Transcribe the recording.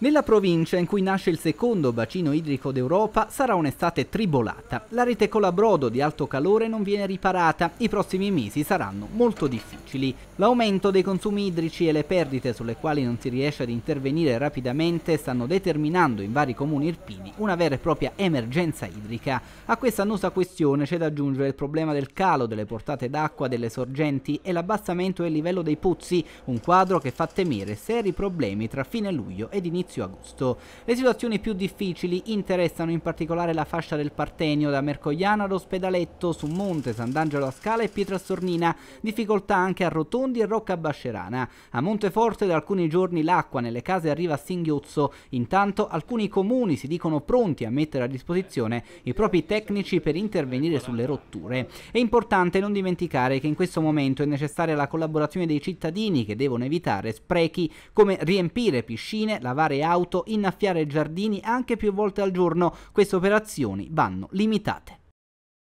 Nella provincia in cui nasce il secondo bacino idrico d'Europa sarà un'estate tribolata. La rete colabrodo di alto calore non viene riparata, i prossimi mesi saranno molto difficili. L'aumento dei consumi idrici e le perdite sulle quali non si riesce ad intervenire rapidamente stanno determinando in vari comuni irpini una vera e propria emergenza idrica. A questa annosa questione c'è da aggiungere il problema del calo delle portate d'acqua delle sorgenti e l'abbassamento del livello dei pozzi, un quadro che fa temere seri problemi tra fine luglio ed inizio inizio agosto. Le situazioni più difficili interessano in particolare la fascia del Partenio da Mercogliano ad Ospedaletto, su Monte, Sant'Angelo a Scala e Pietrasornina, difficoltà anche a Rotondi e Rocca Bascerana. A Monteforte da alcuni giorni l'acqua nelle case arriva a singhiozzo, intanto alcuni comuni si dicono pronti a mettere a disposizione i propri tecnici per intervenire sulle rotture. È importante non dimenticare che in questo momento è necessaria la collaborazione dei cittadini che devono evitare sprechi come riempire piscine, lavare rubare auto, innaffiare giardini anche più volte al giorno. Queste operazioni vanno limitate.